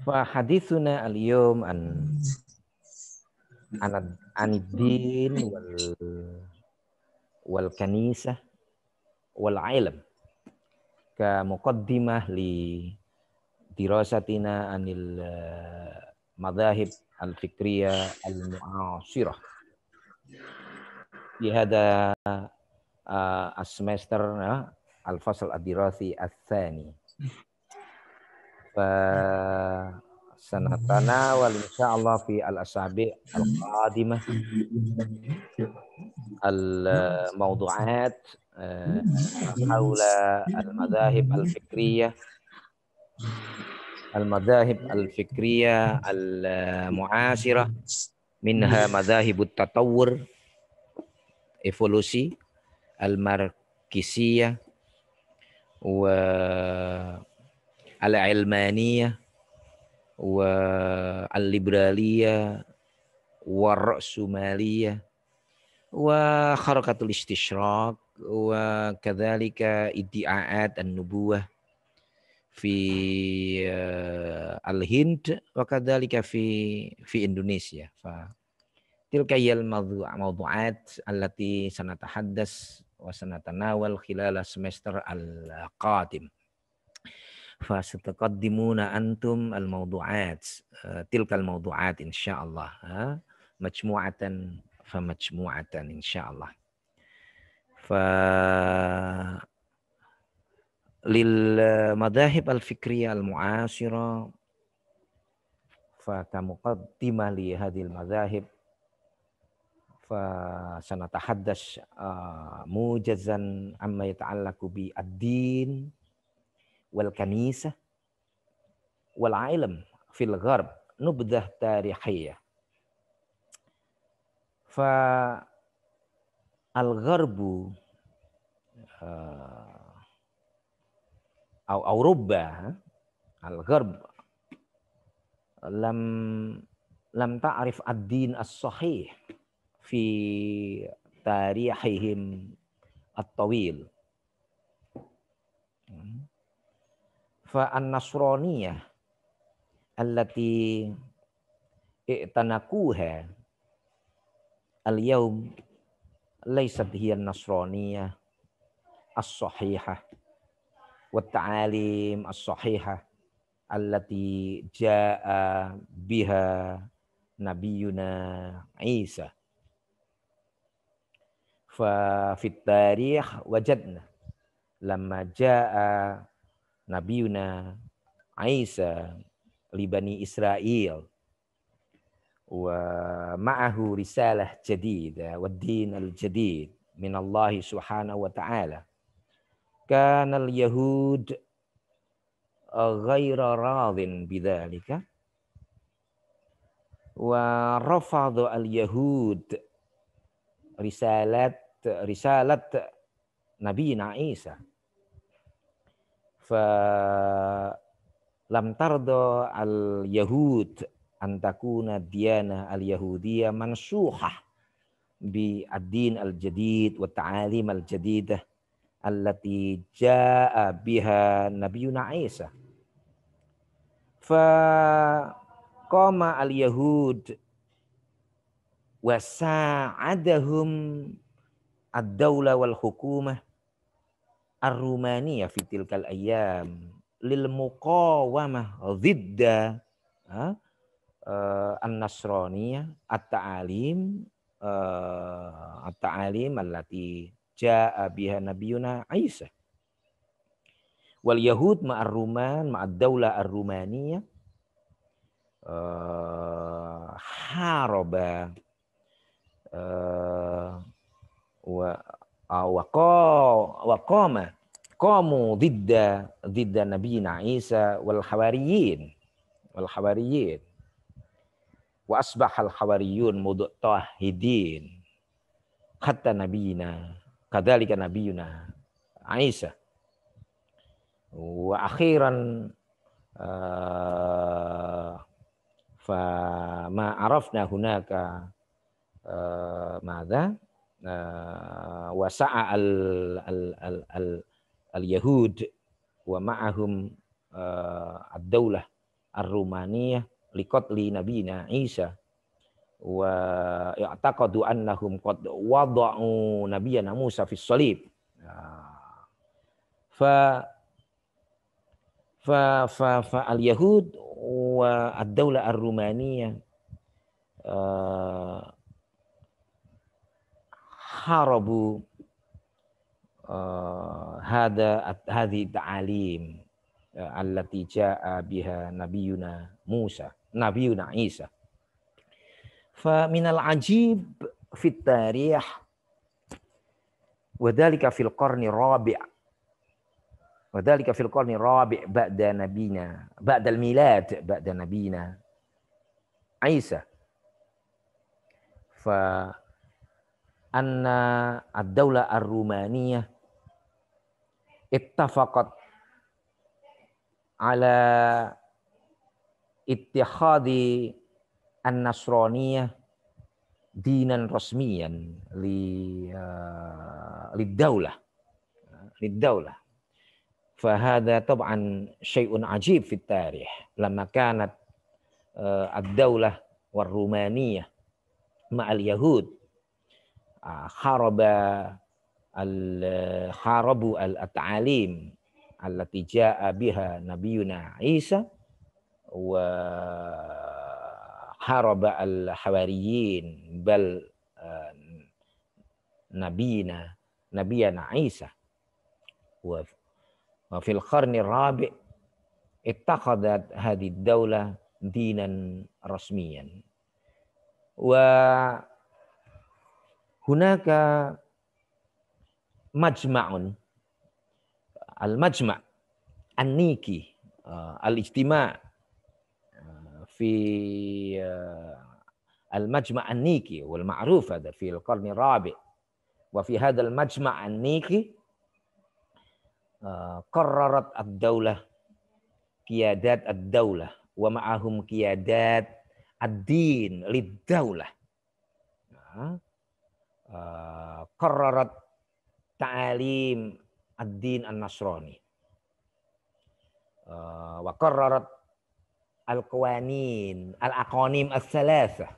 Fahadithuna al-yawm an anad anidin wal wal kanisah wal ilm ka muqaddimah li dirasatina anil eh, madahib al-fikriyah al-mu'asirah di hada uh, semester uh, al-fasl ad-dirasi al-thani فسنتناول وإن شاء الله في الأسابيع القادمة الموضوعات آه، حول المذاهب الفكرية المذاهب الفكرية المعاصرة منها مذاهب التطور evolusi الماركسية و al-ilmaniyah wa al-libraliyah wa ra'sumaliyah wa harakatul istishraq wa kadzalika iddiaat an-nubuwah fi uh, al-Hind wa kadzalika fi fi Indonesia fa tilka yal mawdu'at allati sanatahaddas wa sanatanawal khilal semester al-qadim فستقدمون أنتم الموضوعات آه، تلك الموضوعات إن شاء الله مجموعة فمجموعة إن شاء الله ف للمذاهب الفكرية المعاصرة فكمقدمة لهذه المذاهب فسنتحدث آه، موجزا عما يتعلق بالدين wal kanisah wal ilm fil gharb nubdah tarikhiyah fa al gharbu au Eropa al gharb lam lam ta'rif ad-din as-sahih fi tarihihim at-tawil. Hmm fa an-nasraniyah allati i'tanakuha al-yaum laysat hiya an-nasraniyah as-sahihah wa ta'alim as-sahihah allati jaa biha nabiyuna Isa fa fit tarikh wajadna lama jaa نبينا عيسى لبني إسرائيل ومعه رسالة جديدة والدين الجديد من الله سبحانه وتعالى كان اليهود غير راض بذلك ورفض اليهود رسالة رسالة نبينا عيسى fa lam tardo al yahud antakuna diana al yahudiyah mansuhah bi ad-din al jadid wa ta'alim al jadidah allati jaa biha nabiyuna Isa fa qama al yahud wa sa'adahum ad-daula wal hukumah ar fitil kal ayam, lil muqawamah zidda ha? uh, eh, an-nasraniyah at-ta'alim uh, at-ta'alim allati ja'a biha nabiyuna Isa wal yahud ma'ar ruman ma'ad daula ar-rumaniyah uh, eh, haraba uh, wa waqaw ah, waqama qamu didda didda nabiyina Isa wal hawariyin wal hawariyin wa asbahal hawariyun mudtahidin hatta nabiyina kadzalika nabiyuna Isa wa akhiran uh, fa ma arafna hunaka uh, ah, madza Eh, wasa'a al al al al, al yahud wa ma'ahum eh, ad-daulah ar-rumaniyah li nabiyina Isa wa ya'taqadu annahum qad wada'u nabiyana Musa fi salib ah. fa fa fa, fa al yahud wa ad-daulah ar-rumaniyah eh, حاربوا آه، هذا هذه التعاليم آه، التي جاء بها نبينا موسى نبينا عيسى فمن العجيب في التاريخ وذلك في القرن الرابع وذلك في القرن الرابع بعد نبينا بعد الميلاد بعد نبينا عيسى ف anna ad-daulah ar-rumaniyah ittafaqat ala ittihadi an-nasraniyah dinan rasmiyan li uh, lidaulah daulah fahada tab'an syai'un ajib fit tarikh lama kanat uh, ad-daulah war rumaniyah ma'al yahud حارب حاربوا التعاليم التي جاء بها نبينا عيسى وحارب الحواريين بل نبينا نبينا عيسى وفي القرن الرابع اتخذت هذه الدولة دينا رسميا و هناك مجمع المجمع النيكي آه، الاجتماع آه، في آه، المجمع النيكي والمعروف هذا في القرن الرابع وفي هذا المجمع النيكي قررت الدولة قيادات الدولة ومعهم قيادات الدين للدولة آه، قررت تعاليم الدين النصراني آه، وقررت القوانين الأقانيم الثلاثة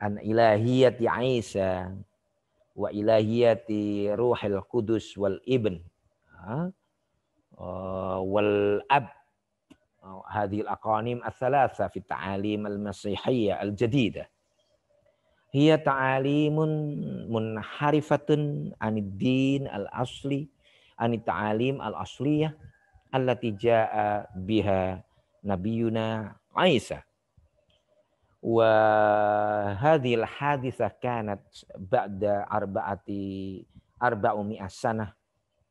عن إلهية عيسى وإلهية روح القدس والابن آه، والأب هذه الأقانيم الثلاثة في التعاليم المسيحية الجديدة hiya ta'alimun munharifatun anid-din al-asli anit ta'alim al-asliyah allati jaa biha nabiyuna Isa wa hadhil haditha kanat ba'da arba'ati arba'umi asanah sanah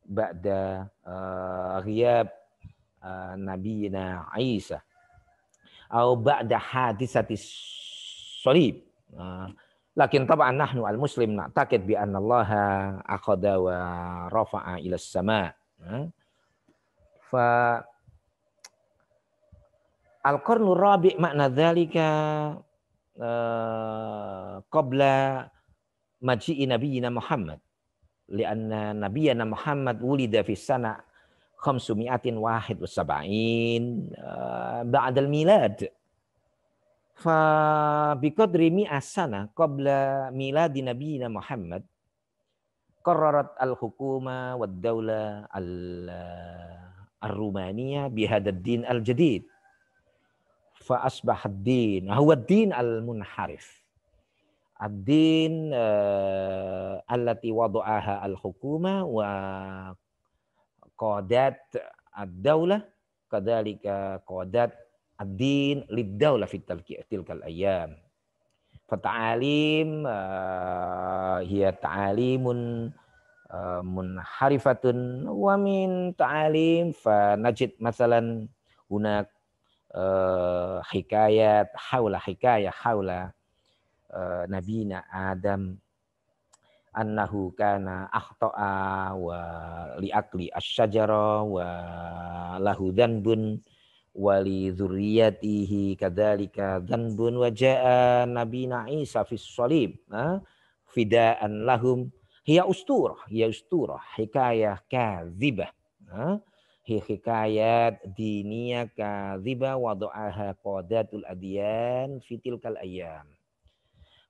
ba'da uh, ghiab uh, nabiyina Isa atau ba'da hadisati salib uh, Lakin taba'an nahnu al-muslim na'taqid bi anna Allah akhadha wa rafa'a ila sama. Hmm? Fa Al-Qarnu Rabi' makna dhalika eh, qabla maji'i nabiyina Muhammad. Lianna nabiyina Muhammad wulida fi sana khamsumiatin wahid wa sabain eh, ba'dal milad fa biqadri mi asana qabla miladi nabiyina Muhammad qarrarat al-hukuma wad daula al-Rumaniyah bihadad din al-jadid fa asbah ad-din huwa ad-din al-munharif ad-din uh, allati wada'aha al-hukuma wa qadat ad daula kadzalika qadat ad-din lid-daula fi tilkal ayyam. fa ta'alim eh, hiya ta'alimun eh, munharifatun wa min ta'alim fa najid masalan hunak eh, hikayat haula hikayah haula nabina Adam annahu kana akhta'a wa liakli asyjara wa lahu dhanbun wali dzurriyyatihi kadzalika dzanbun wa jaa nabina Isa fis salib fidaan lahum hiya ustur hiya ustur hikayah kadzibah hi hikayat dinia kadzibah wa du'aha qadatul adyan kal ayyam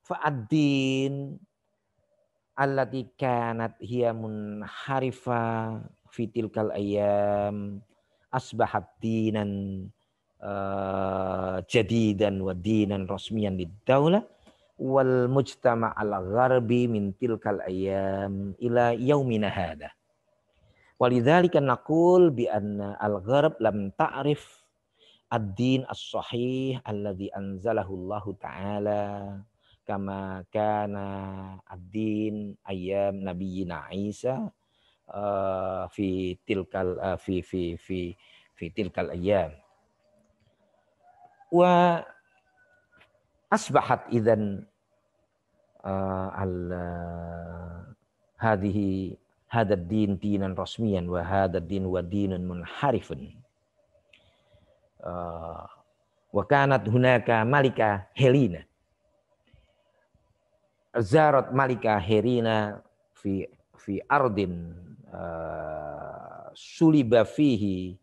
fa'addin allati kanat hiya munharifa kal ayyam asbahat dinan uh, eh, jadidan wa dinan rasmiyan daulah wal mujtama' al gharbi min tilkal ayam ila yaumina hada. Walidzalika naqul bi anna al gharb lam ta'rif ad-din as-sahih alladhi anzalahu Allah taala kama kana ad-din ayam nabiyina Isa Eh, fi tilkal eh, fi fi fi fi tilkal ayyam wa asbahat idan eh, al hadhihi hada din dinan rasmiyan wa hada din wa dinan munharifun wa kanat hunaka malika helina zarat malika helina fi fi ardin uh, suliba fihi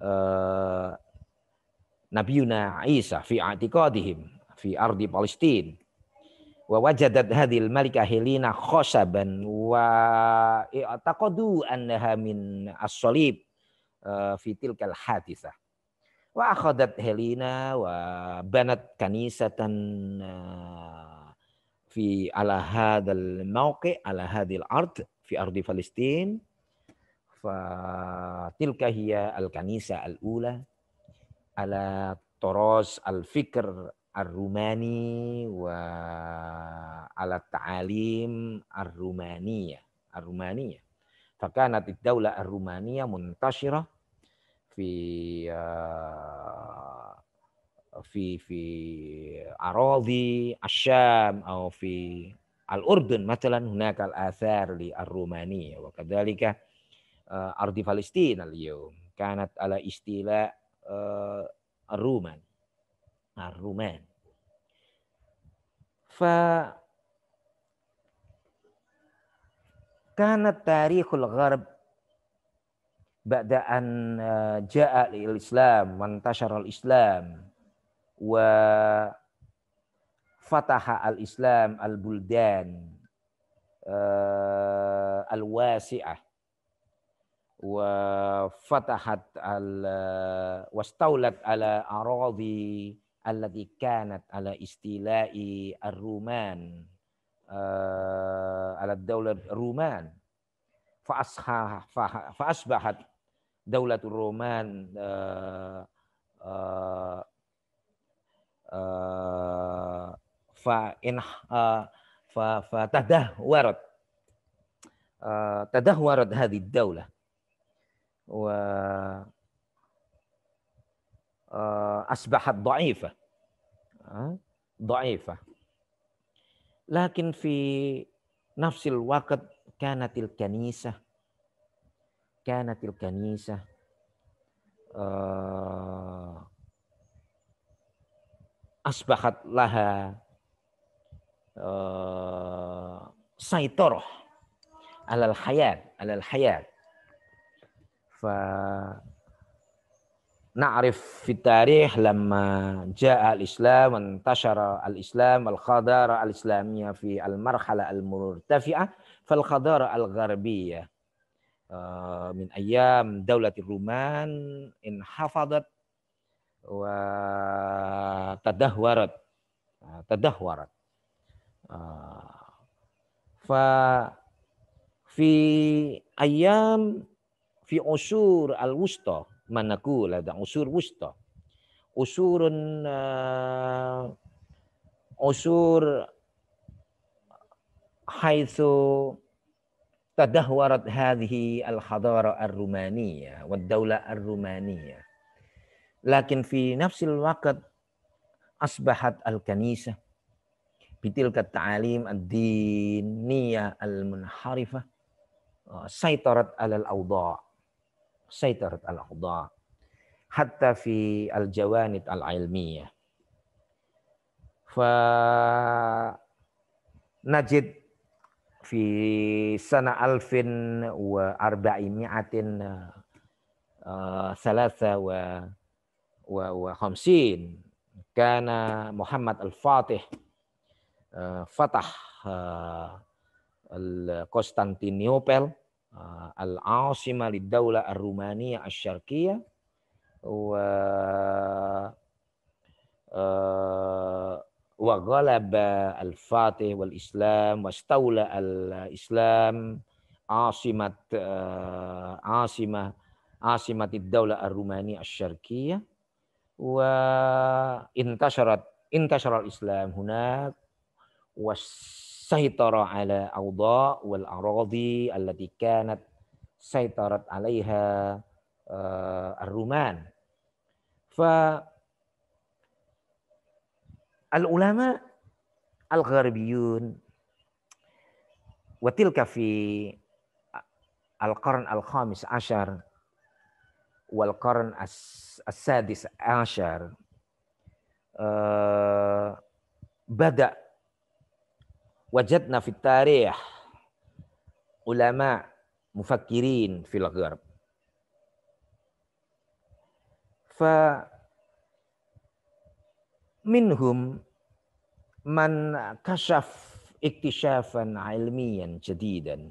uh, Nabiuna Isa fi atiqadihim fi ardi Palestin wa wajadat hadil malika Helena khosaban wa taqadu annaha min as-salib eh, fi tilkal hadithah wa akhadat Helena wa banat kanisatan fi ala hadal mawqi ala hadil ard fi ardi Fa tilka hiya al-kanisa al-ula ala toros al-fikr ar-rumani wa ala ta'alim ar-rumaniya ar-rumaniya fakanat ad-daula ar-rumaniya muntashira fi uh, fi fi aradi asyam atau fi Al-Urdun matalan hunaka al-athar li ar-Rumani wa kadzalika uh, eh, ardi Palestina al-yawm kanat ala istila uh, ar-Ruman ar-Ruman fa kanat tarikhul gharb ba'da an uh, ja'a al-Islam wa al-Islam wa فتح الإسلام البلدان آه، الواسعة وفتحت واستولت على أراضي التي كانت على استيلاء الرومان آه، على الدولة الرومان فأصبح فأصبحت دولة الرومان آه، فإن آه، فتدهورت آه، تدهورت هذه الدولة و آه، أصبحت ضعيفة ضعيفة لكن في نفس الوقت كانت الكنيسة كانت الكنيسة أصبحت لها آه، سيطرة على الحياة على الحياة فنعرف في التاريخ لما جاء الإسلام وانتشر الإسلام الخضارة الإسلامية في المرحلة المرتفعة فالحضارة الغربية آه، من أيام دولة الرومان انحفظت وتدهورت تدهورت Ah. Fa fi ayam fi usur al wusta manaku lada usur wusta usurun uh, ah, usur haitsu tadahwarat hadhihi al hadara ar rumaniyah wad daula ar rumaniyah lakin fi nafsil waqt asbahat al kanisah بتلك التعاليم الدينية المنحرفة آه، سيطرت على الأوضاع سيطرت على الأوضاع حتى في الجوانب العلمية فنجد في سنة 1453 كان محمد الفاتح فتح Konstantinopel العاصمة للدولة الرومانية الشرقية و وغلب الفاتح والإسلام واستولى الإسلام عاصمة عاصمة عاصمة الدولة الرومانية الشرقية وانتشرت انتشر الإسلام هناك wasaitara ala awda wal aradi allati kanat saitarat alaiha uh, ar-ruman. Fa al-ulama al-gharbiyun wa tilka fi al-qarn al-khamis ashar wal qarn as-sadis ashar uh, bada wajadna fit tarikh ulama mufakirin fil gharb fa minhum man kashaf iktishafan ilmiyan jadidan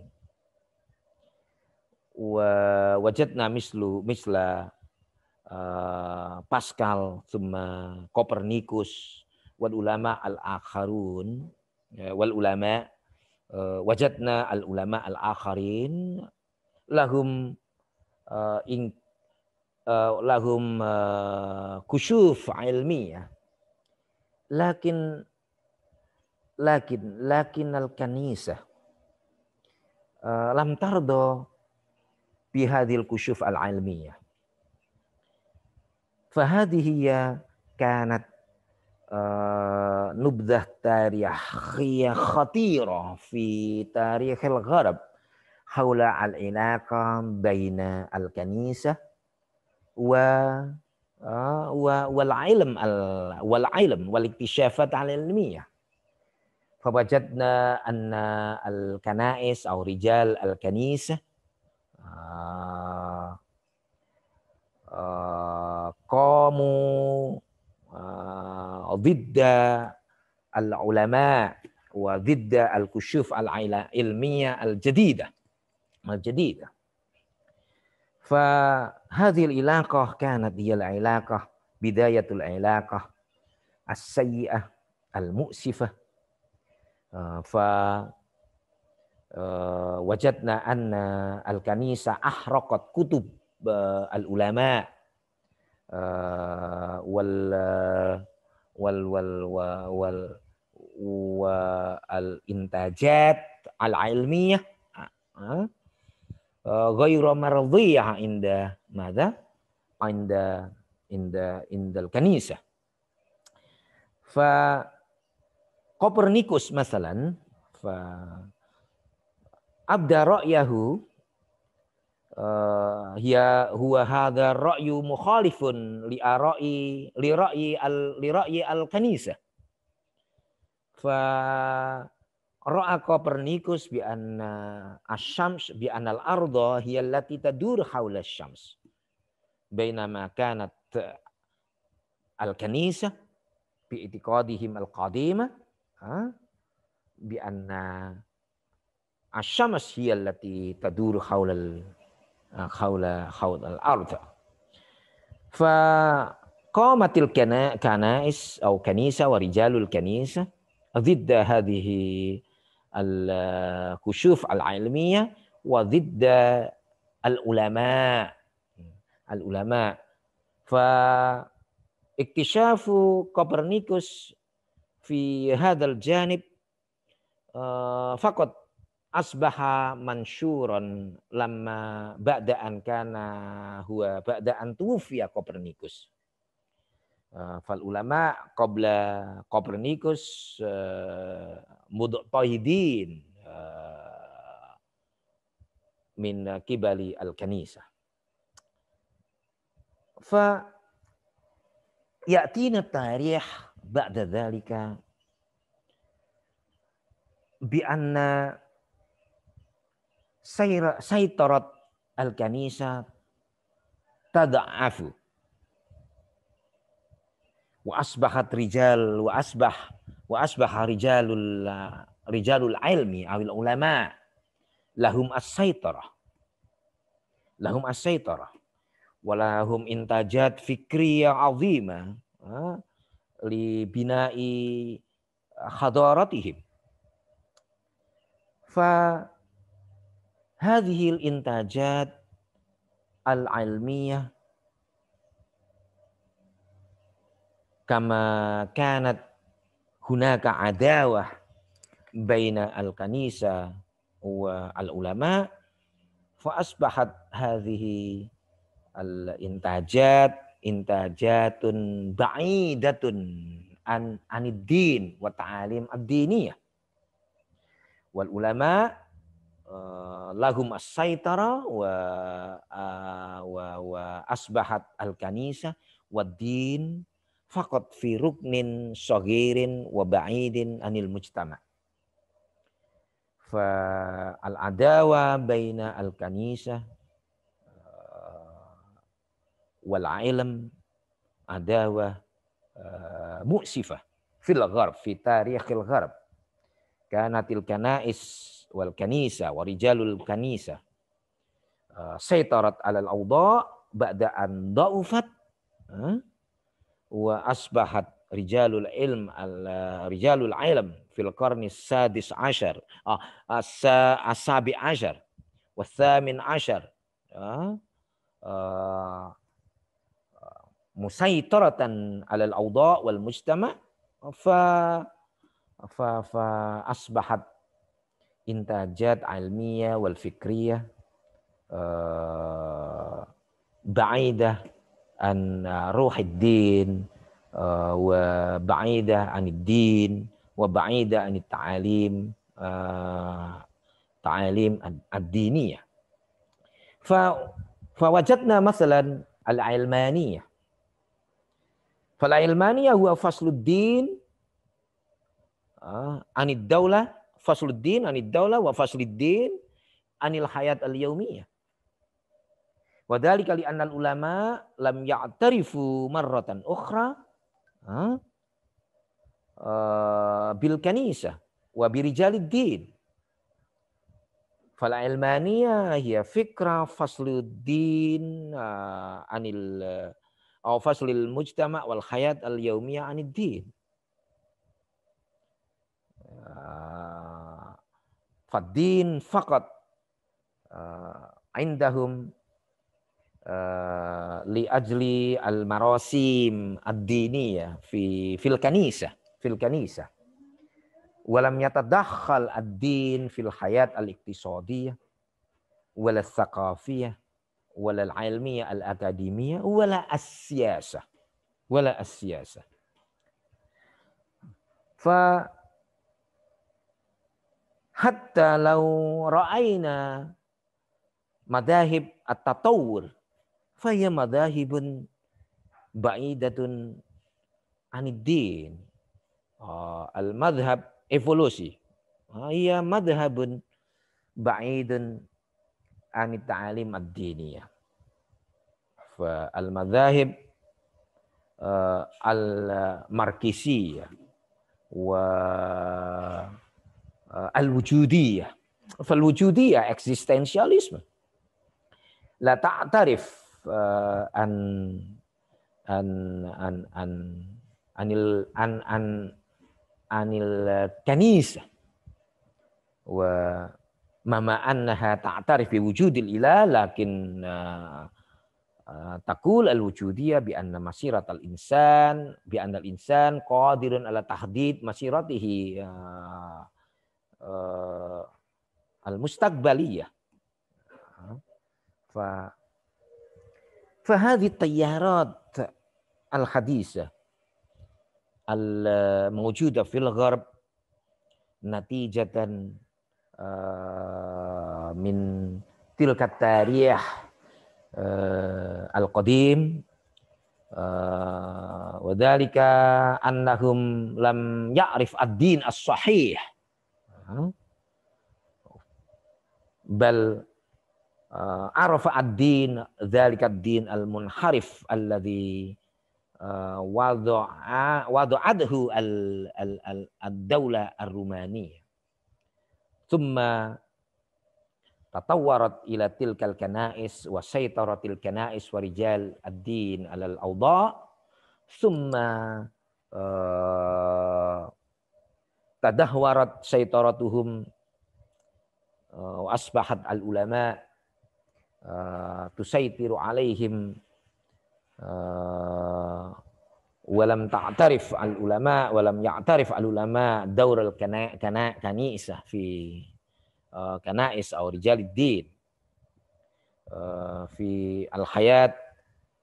wa wajadna mislu misla uh, Pascal thumma Copernicus wal ulama al akharun Ya, wal ulama eh, wajadna al ulama al akharin lahum uh, eh, in eh, lahum uh, ilmi ya lakin lakin lakin al kanisa uh, lam tardo hadhil kusuf al ilmiyah fahadhihi kanat آه، نبذة تاريخية خطيرة في تاريخ الغرب حول العلاقة بين الكنيسة و آه، والعلم والعلم والاكتشافات العلمية فوجدنا أن الكنائس أو رجال الكنيسة آه، قاموا ضد العلماء وضد الكشوف العلمية الجديدة الجديدة فهذه العلاقة كانت هي العلاقة بداية العلاقة السيئة المؤسفة آه، ف آه، وجدنا أن الكنيسة أحرقت كتب آه، العلماء وال wal wal wa wal, wa al intajat al ilmiyah ah, ah. eh, ghairu mardhiyah inda madza inda inda inda kanisa fa Kopernikus masalan fa abda ra'yahu Eh, hiya huwa hadza ra'yu mukhalifun li ara'i li ra'yi al li ra'yi al kanisa fa ra'a Kopernikus bi anna asy bi anna al-ardha hiya allati tadur haula asy bainama kanat al kanisa bi itiqadihim al-qadimah bi anna asy-syams hiya allati tadur haula حول حوض الأرض فقامت الكنائس أو كنيسة ورجال الكنيسة ضد هذه الكشوف العلمية وضد العلماء العلماء فاكتشاف كوبرنيكوس في هذا الجانب آه، فقط asbaha mansyuron lama ba'da'an kana huwa ba'da'an tuwfiya Kopernikus. Uh, eh, fal ulama qabla Kopernikus eh, uh, tohidin, uh, eh, min kibali al-kanisa. Fa ya'tina tarikh ba'da dhalika bi anna saitarat al-kanisa tada'afu wa asbahat rijal wa asbah wa asbah rijalul rijalul ilmi awil ulama lahum as-saitarah lahum as-saitarah walahum intajat yang azima li binai khadaratihim fa hadhil intajat al-ilmiyah kama kanat hunaka adawah baina al-kanisa wa al-ulama fa asbahat hadhihi al-intajat intajatun ba'idatun an anid din wa ta'alim ad-diniyah wal ulama Eh, lahum as-saitara wa wa wa asbahat al-kanisa wa din faqat fi ruknin saghirin wa ba'idin anil mujtama fa al-adawa baina al-kanisa eh, wal ilm adawa eh, mu'sifah fil gharb fi tarikhil gharb kanatil kanais والكنيسة ورجال الكنيسة آه، سيطرت على الأوضاع بعد أن ضعفت آه، وأصبحت رجال العلم رجال العلم في القرن السادس عشر آه، السابع عشر والثامن عشر مسيطرة على الأوضاع والمجتمع ف فأصبحت إنتاجات علمية والفكرية آه، بعيدة عن روح الدين آه، وبعيدة عن الدين وبعيدة عن التعاليم التعاليم آه، الدينية فوجدنا مثلا العلمانية فالعلمانية هو فصل الدين عن الدولة fasluddin anid daulah wa fasluddin anil hayat al yaumiyah. Wadhalika li annal ulama lam ya'tarifu marratan ukhra ha? Uh, bil kanisa wa birijalid din. Fal ilmaniyah hiya fikra fasluddin uh, anil uh, eh, au faslil mujtama wal hayat al yaumiyah anid din. Uh, فالدين فقط آه، عندهم آه، لأجل المراسيم الدينية في في الكنيسة في الكنيسة ولم يتدخل الدين في الحياة الاقتصادية ولا الثقافية ولا العلمية الأكاديمية ولا السياسة ولا السياسة ف Hatta lau ra'aina madahib at-tatawur faya madahibun ba'idatun aniddin. Oh, ah, Al-madhab evolusi. Oh, iya madhabun ba'idun anit ta'alim ad fa Al-madhahib uh, al-markisiyah. Wa Eh, al-wujudiyah. Fal-wujudiyah eksistensialisme. La ta'tarif eh, an an an an anil an an anil kanis wa mama annaha ta'tarif biwujudil ilah lakin eh, takul al wujudiyah bi anna masirat al insan bi anna al insan qadirun ala tahdid masiratihi Eh, al-mustaqbaliyah. Fa fa hadhi tayyarat al-hadisah al-mawjudah fil gharb natijatan uh, eh, min tilka eh, al-qadim wadhalika uh, lam ya'rif ad-din as-sahih نعم. بل آه، عرف الدين ذلك الدين المنحرف الذي آه، وضع وضعته الدولة الرومانية ثم تطورت إلى تلك الكنائس وسيطرت الكنائس ورجال الدين على الأوضاع ثم آه، tadahwarat syaitaratuhum eh, asbahat al ulama eh, tusaitiru alaihim eh, walam ta'tarif al ulama walam ya'tarif al ulama daur al kana kana kanisa fi kanais rijal din fi al hayat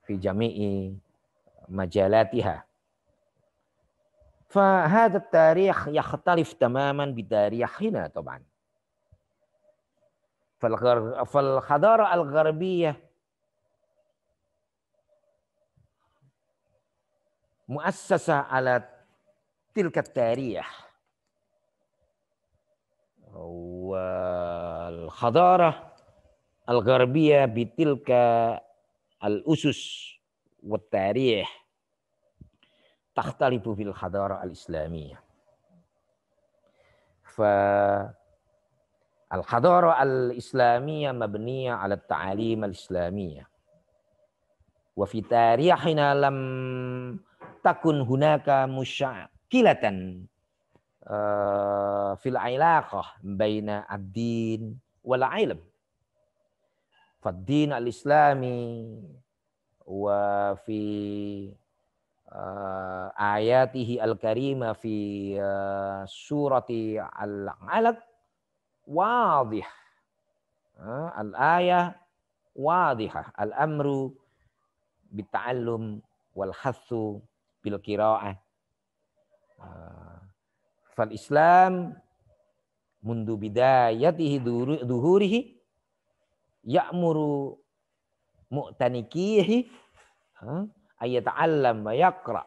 fi jami'i majalatiha فهذا التاريخ يختلف تماما بتاريخنا طبعا فالحضارة الغربية مؤسسة على تلك التاريخ والحضارة الغربية بتلك الأسس والتاريخ تختلف في الحضارة الإسلامية فالحضارة الإسلامية مبنية على التعاليم الإسلامية وفي تاريخنا لم تكن هناك مشكلة آه، في العلاقة بين الدين والعلم فالدين الإسلامي وفي uh, ayatihi al-karima fi uh, surati al-alaq wadih. Uh, al-ayah wadihah. Al-amru bita'allum wal hathu bil kiraah Uh, fal Islam mundu bidayatihi duhurihi ya'muru mu'tanikihi huh? ayata'allam wa yaqra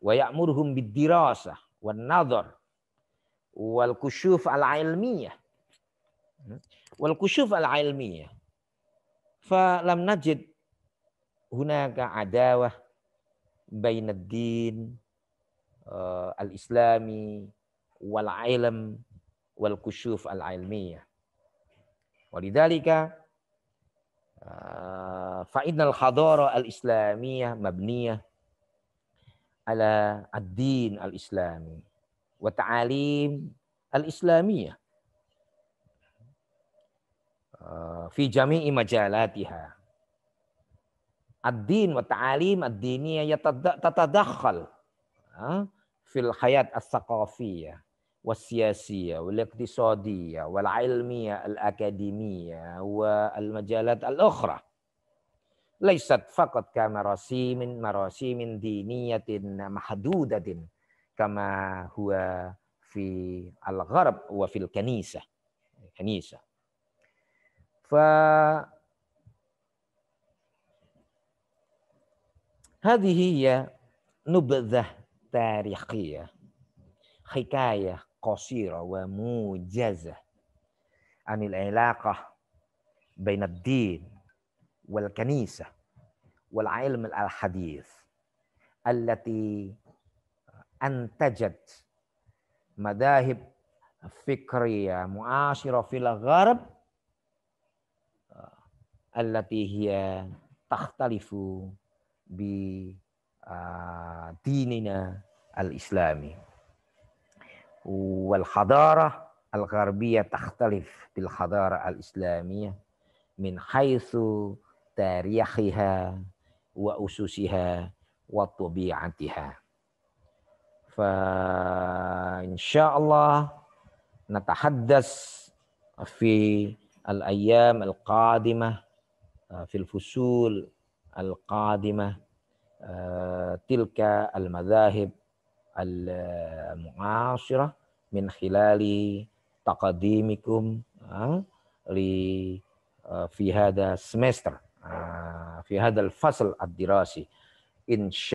wa ya'muruhum bidirasah wan nadhar wal kushuf al ilmiyah wal kushuf al ilmiyah fa lam najid hunaka adawah bain ad-din al-islami wal ilm wal kushuf al ilmiyah walidalika آه، فإن الحضارة الإسلامية مبنية على الدين الإسلامي وتعاليم الإسلامية آه، في جميع مجالاتها الدين والتعاليم الدينية تتدخل آه، في الحياة الثقافية والسياسية والاقتصادية والعلمية الأكاديمية والمجالات الأخرى ليست فقط كمراسيم مراسيم دينية محدودة كما هو في الغرب وفي الكنيسة الكنيسة ف هذه هي نبذة تاريخية حكاية قصيرة وموجزة عن العلاقة بين الدين والكنيسة والعلم الحديث التي أنتجت مذاهب فكرية معاصرة في الغرب آه، التي هي تختلف بديننا آه، الإسلامي والحضارة الغربية تختلف بالحضارة الإسلامية من حيث تاريخها وأسسها وطبيعتها فإن شاء الله نتحدث في الأيام القادمة في الفصول القادمة آه، تلك المذاهب al-mu'asyirah min khilali taqdimikum li fi hada semester fi hada al-fasl ad-dirasi insya